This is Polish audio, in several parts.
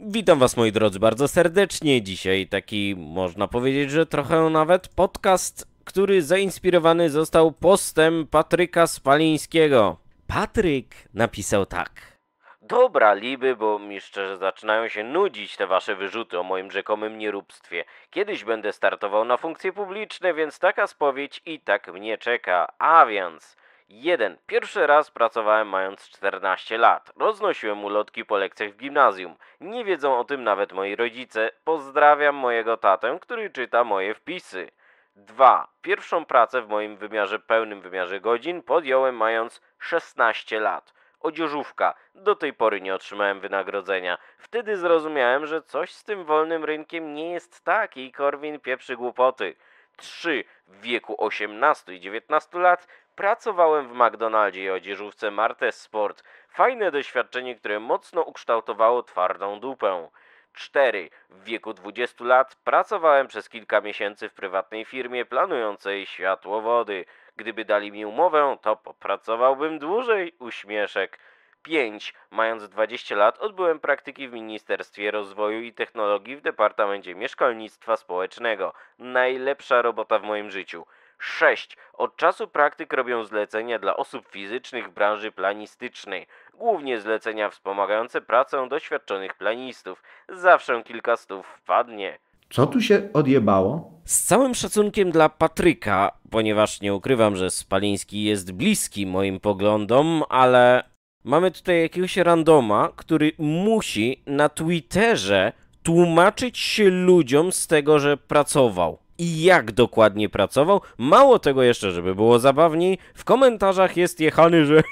Witam Was moi drodzy bardzo serdecznie. Dzisiaj taki można powiedzieć, że trochę nawet podcast, który zainspirowany został postem Patryka Spalińskiego. Patryk napisał tak. Dobra, Liby, bo mi szczerze zaczynają się nudzić te wasze wyrzuty o moim rzekomym nieróbstwie. Kiedyś będę startował na funkcje publiczne, więc taka spowiedź i tak mnie czeka. A więc... 1. Pierwszy raz pracowałem mając 14 lat. Roznosiłem ulotki po lekcjach w gimnazjum. Nie wiedzą o tym nawet moi rodzice. Pozdrawiam mojego tatę, który czyta moje wpisy. 2. Pierwszą pracę w moim wymiarze pełnym wymiarze godzin podjąłem mając 16 lat. Odzieżówka. Do tej pory nie otrzymałem wynagrodzenia. Wtedy zrozumiałem, że coś z tym wolnym rynkiem nie jest tak i Korwin pieprzy głupoty. 3 w wieku 18 i 19 lat pracowałem w McDonaldzie i odzieżówce Martes Sport. Fajne doświadczenie, które mocno ukształtowało twardą dupę. 4. W wieku 20 lat pracowałem przez kilka miesięcy w prywatnej firmie planującej światłowody. Gdyby dali mi umowę, to popracowałbym dłużej, uśmieszek. 5. Mając 20 lat, odbyłem praktyki w Ministerstwie Rozwoju i Technologii w Departamencie Mieszkalnictwa Społecznego. Najlepsza robota w moim życiu. 6. Od czasu praktyk robią zlecenia dla osób fizycznych w branży planistycznej. Głównie zlecenia wspomagające pracę doświadczonych planistów. Zawsze kilka stów wpadnie. Co tu się odjebało? Z całym szacunkiem dla Patryka, ponieważ nie ukrywam, że Spaliński jest bliski moim poglądom, ale mamy tutaj jakiegoś randoma, który musi na Twitterze tłumaczyć się ludziom z tego, że pracował. I jak dokładnie pracował? Mało tego jeszcze, żeby było zabawniej, w komentarzach jest jechany, że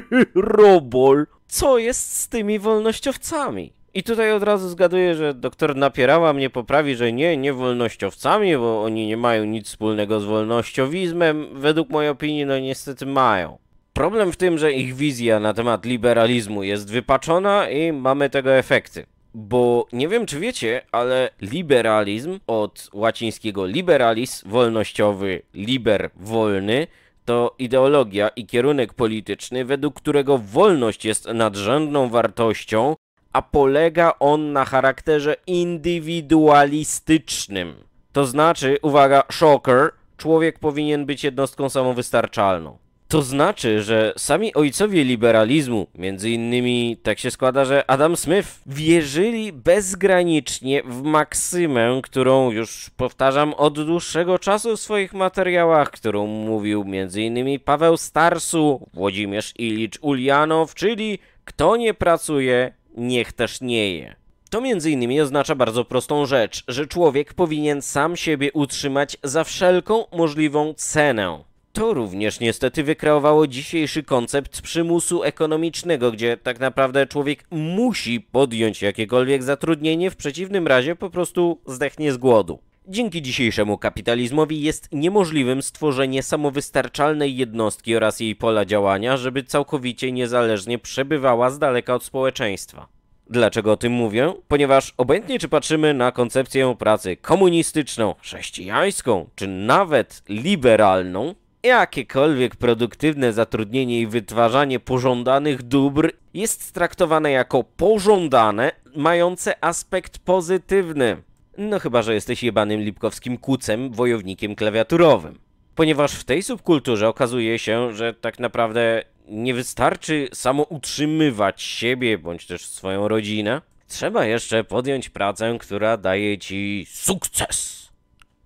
robol. Co jest z tymi wolnościowcami? I tutaj od razu zgaduję, że doktor Napierała mnie poprawi, że nie, nie wolnościowcami, bo oni nie mają nic wspólnego z wolnościowizmem. Według mojej opinii, no niestety mają. Problem w tym, że ich wizja na temat liberalizmu jest wypaczona i mamy tego efekty. Bo nie wiem, czy wiecie, ale liberalizm od łacińskiego liberalis, wolnościowy, liber, wolny, to ideologia i kierunek polityczny, według którego wolność jest nadrzędną wartością, a polega on na charakterze indywidualistycznym. To znaczy, uwaga, shocker, człowiek powinien być jednostką samowystarczalną. To znaczy, że sami ojcowie liberalizmu, między innymi tak się składa, że Adam Smith, wierzyli bezgranicznie w maksymę, którą już powtarzam od dłuższego czasu w swoich materiałach, którą mówił między innymi Paweł Starsu, Włodzimierz Ilicz Ulianow, czyli kto nie pracuje, niech też nie je. To między innymi oznacza bardzo prostą rzecz, że człowiek powinien sam siebie utrzymać za wszelką możliwą cenę. To również niestety wykreowało dzisiejszy koncept przymusu ekonomicznego, gdzie tak naprawdę człowiek musi podjąć jakiekolwiek zatrudnienie, w przeciwnym razie po prostu zdechnie z głodu. Dzięki dzisiejszemu kapitalizmowi jest niemożliwym stworzenie samowystarczalnej jednostki oraz jej pola działania, żeby całkowicie niezależnie przebywała z daleka od społeczeństwa. Dlaczego o tym mówię? Ponieważ obojętnie czy patrzymy na koncepcję pracy komunistyczną, chrześcijańską czy nawet liberalną, Jakiekolwiek produktywne zatrudnienie i wytwarzanie pożądanych dóbr jest traktowane jako pożądane, mające aspekt pozytywny. No chyba, że jesteś jebanym lipkowskim kucem, wojownikiem klawiaturowym. Ponieważ w tej subkulturze okazuje się, że tak naprawdę nie wystarczy samo utrzymywać siebie bądź też swoją rodzinę. Trzeba jeszcze podjąć pracę, która daje ci sukces.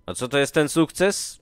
A co to jest ten sukces?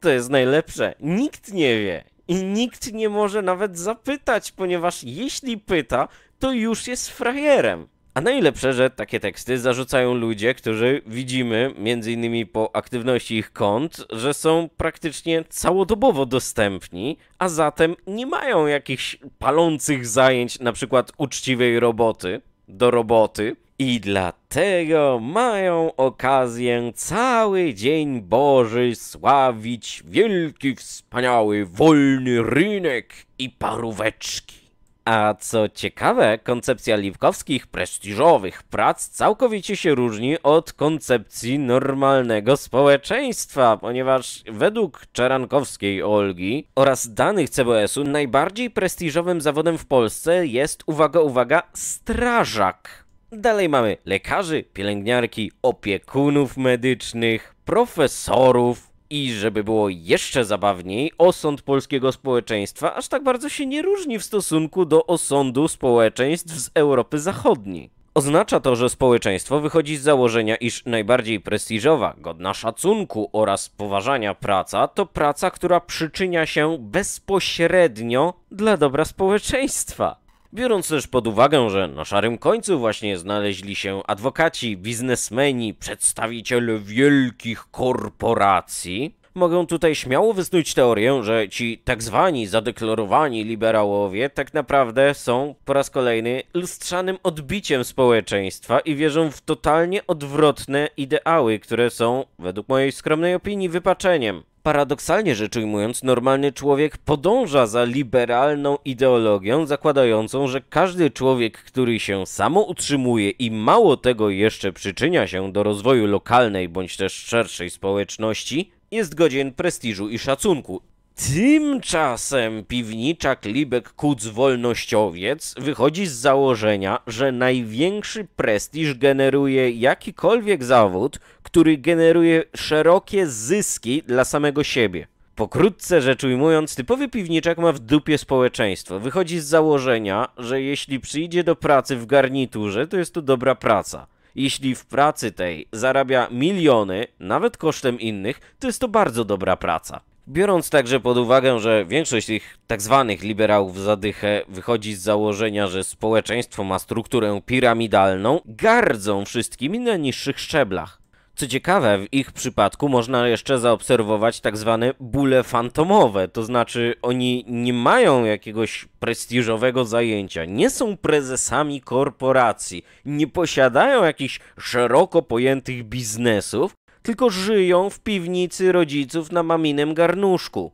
To jest najlepsze. Nikt nie wie. I nikt nie może nawet zapytać, ponieważ jeśli pyta, to już jest frajerem. A najlepsze, że takie teksty zarzucają ludzie, którzy widzimy, między innymi po aktywności ich kont, że są praktycznie całodobowo dostępni, a zatem nie mają jakichś palących zajęć, na przykład uczciwej roboty, do roboty i dlatego mają okazję cały dzień Boży sławić wielki, wspaniały, wolny rynek i paróweczki. A co ciekawe, koncepcja Liwkowskich prestiżowych prac całkowicie się różni od koncepcji normalnego społeczeństwa, ponieważ według Czerankowskiej Olgi oraz danych CBS-u najbardziej prestiżowym zawodem w Polsce jest, uwaga, uwaga, strażak. Dalej mamy lekarzy, pielęgniarki, opiekunów medycznych, profesorów, i żeby było jeszcze zabawniej, osąd polskiego społeczeństwa aż tak bardzo się nie różni w stosunku do osądu społeczeństw z Europy Zachodniej. Oznacza to, że społeczeństwo wychodzi z założenia, iż najbardziej prestiżowa, godna szacunku oraz poważania praca to praca, która przyczynia się bezpośrednio dla dobra społeczeństwa. Biorąc też pod uwagę, że na szarym końcu właśnie znaleźli się adwokaci, biznesmeni, przedstawiciele wielkich korporacji, mogą tutaj śmiało wysnuć teorię, że ci tak zwani zadeklarowani liberałowie tak naprawdę są po raz kolejny lustrzanym odbiciem społeczeństwa i wierzą w totalnie odwrotne ideały, które są, według mojej skromnej opinii, wypaczeniem. Paradoksalnie rzecz ujmując, normalny człowiek podąża za liberalną ideologią zakładającą, że każdy człowiek, który się samo utrzymuje i mało tego jeszcze przyczynia się do rozwoju lokalnej bądź też szerszej społeczności, jest godzien prestiżu i szacunku Tymczasem piwniczak Libek Kuc Wolnościowiec wychodzi z założenia, że największy prestiż generuje jakikolwiek zawód, który generuje szerokie zyski dla samego siebie. Pokrótce rzecz ujmując, typowy piwniczak ma w dupie społeczeństwo. Wychodzi z założenia, że jeśli przyjdzie do pracy w garniturze, to jest to dobra praca. Jeśli w pracy tej zarabia miliony, nawet kosztem innych, to jest to bardzo dobra praca. Biorąc także pod uwagę, że większość tych tak zwanych liberałów zadychę wychodzi z założenia, że społeczeństwo ma strukturę piramidalną, gardzą wszystkimi na niższych szczeblach. Co ciekawe, w ich przypadku można jeszcze zaobserwować tak zwane bóle fantomowe, to znaczy oni nie mają jakiegoś prestiżowego zajęcia, nie są prezesami korporacji, nie posiadają jakichś szeroko pojętych biznesów, tylko żyją w piwnicy rodziców na maminem garnuszku.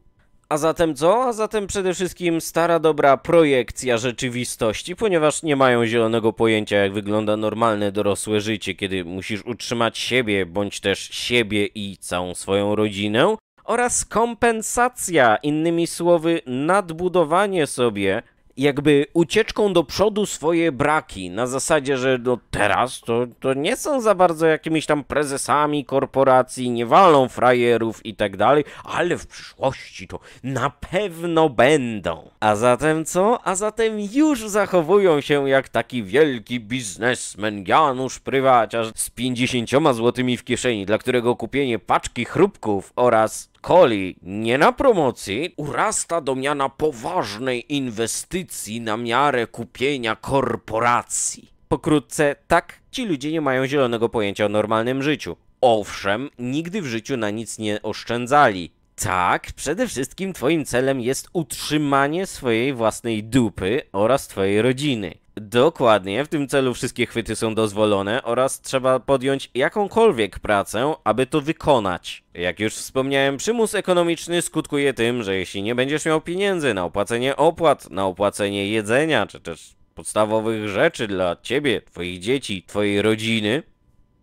A zatem co? A zatem przede wszystkim stara dobra projekcja rzeczywistości, ponieważ nie mają zielonego pojęcia, jak wygląda normalne dorosłe życie, kiedy musisz utrzymać siebie bądź też siebie i całą swoją rodzinę, oraz kompensacja, innymi słowy, nadbudowanie sobie jakby ucieczką do przodu swoje braki, na zasadzie, że no teraz to, to nie są za bardzo jakimiś tam prezesami korporacji, nie walą frajerów i tak dalej, ale w przyszłości to na pewno będą. A zatem co? A zatem już zachowują się jak taki wielki biznesmen Janusz Prywaciarz z 50 złotymi w kieszeni, dla którego kupienie paczki chrupków oraz Coli nie na promocji, urasta do miana poważnej inwestycji na miarę kupienia korporacji. Pokrótce, tak, ci ludzie nie mają zielonego pojęcia o normalnym życiu. Owszem, nigdy w życiu na nic nie oszczędzali. Tak, przede wszystkim twoim celem jest utrzymanie swojej własnej dupy oraz twojej rodziny. Dokładnie, w tym celu wszystkie chwyty są dozwolone oraz trzeba podjąć jakąkolwiek pracę, aby to wykonać. Jak już wspomniałem, przymus ekonomiczny skutkuje tym, że jeśli nie będziesz miał pieniędzy na opłacenie opłat, na opłacenie jedzenia, czy też podstawowych rzeczy dla ciebie, twoich dzieci, twojej rodziny,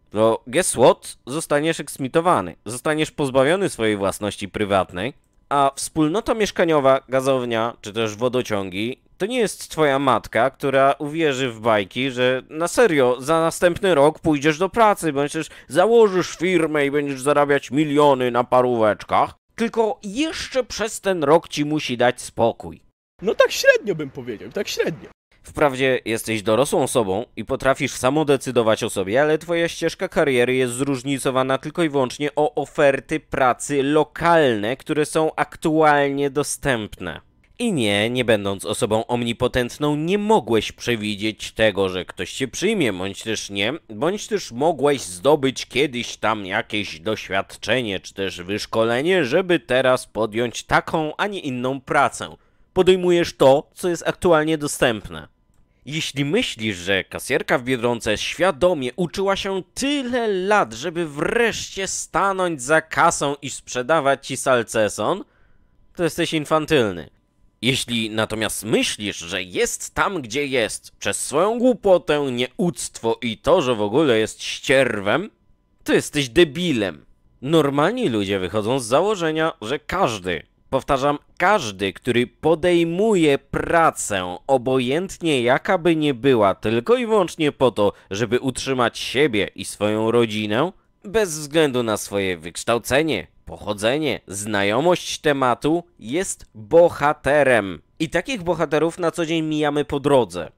to guess what? Zostaniesz eksmitowany. Zostaniesz pozbawiony swojej własności prywatnej, a wspólnota mieszkaniowa, gazownia czy też wodociągi to nie jest twoja matka, która uwierzy w bajki, że na serio za następny rok pójdziesz do pracy, będziesz założysz firmę i będziesz zarabiać miliony na paróweczkach, tylko jeszcze przez ten rok ci musi dać spokój. No tak średnio bym powiedział, tak średnio. Wprawdzie jesteś dorosłą osobą i potrafisz samo decydować o sobie, ale twoja ścieżka kariery jest zróżnicowana tylko i wyłącznie o oferty pracy lokalne, które są aktualnie dostępne. I nie, nie będąc osobą omnipotentną, nie mogłeś przewidzieć tego, że ktoś cię przyjmie, bądź też nie, bądź też mogłeś zdobyć kiedyś tam jakieś doświadczenie czy też wyszkolenie, żeby teraz podjąć taką, a nie inną pracę. Podejmujesz to, co jest aktualnie dostępne. Jeśli myślisz, że kasjerka w Biedronce świadomie uczyła się tyle lat, żeby wreszcie stanąć za kasą i sprzedawać ci salceson, to jesteś infantylny. Jeśli natomiast myślisz, że jest tam, gdzie jest, przez swoją głupotę, nieuctwo i to, że w ogóle jest ścierwem, to jesteś debilem. Normalni ludzie wychodzą z założenia, że każdy, powtarzam, każdy, który podejmuje pracę, obojętnie jaka by nie była, tylko i wyłącznie po to, żeby utrzymać siebie i swoją rodzinę, bez względu na swoje wykształcenie, pochodzenie, znajomość tematu jest bohaterem. I takich bohaterów na co dzień mijamy po drodze.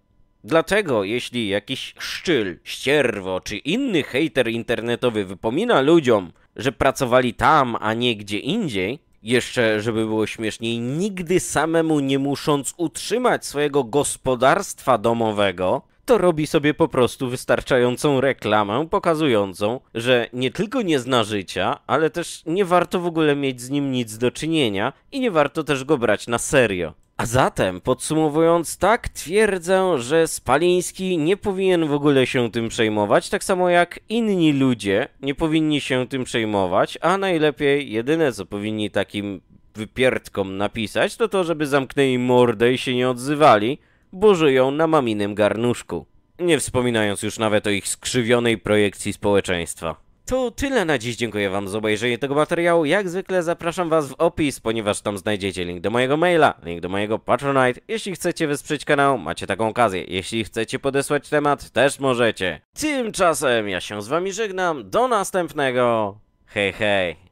Dlatego, jeśli jakiś szczyl, ścierwo czy inny hater internetowy wypomina ludziom, że pracowali tam, a nie gdzie indziej, jeszcze, żeby było śmieszniej, nigdy samemu nie musząc utrzymać swojego gospodarstwa domowego, to robi sobie po prostu wystarczającą reklamę pokazującą, że nie tylko nie zna życia, ale też nie warto w ogóle mieć z nim nic do czynienia i nie warto też go brać na serio. A zatem, podsumowując, tak twierdzę, że Spaliński nie powinien w ogóle się tym przejmować, tak samo jak inni ludzie nie powinni się tym przejmować, a najlepiej jedyne co powinni takim wypierdkom napisać, to to, żeby zamknęli mordę i się nie odzywali, burzują na maminem garnuszku. Nie wspominając już nawet o ich skrzywionej projekcji społeczeństwa. To tyle na dziś, dziękuję wam za obejrzenie tego materiału. Jak zwykle zapraszam was w opis, ponieważ tam znajdziecie link do mojego maila, link do mojego Patronite. Jeśli chcecie wesprzeć kanał, macie taką okazję. Jeśli chcecie podesłać temat, też możecie. Tymczasem ja się z wami żegnam, do następnego. Hej, hej.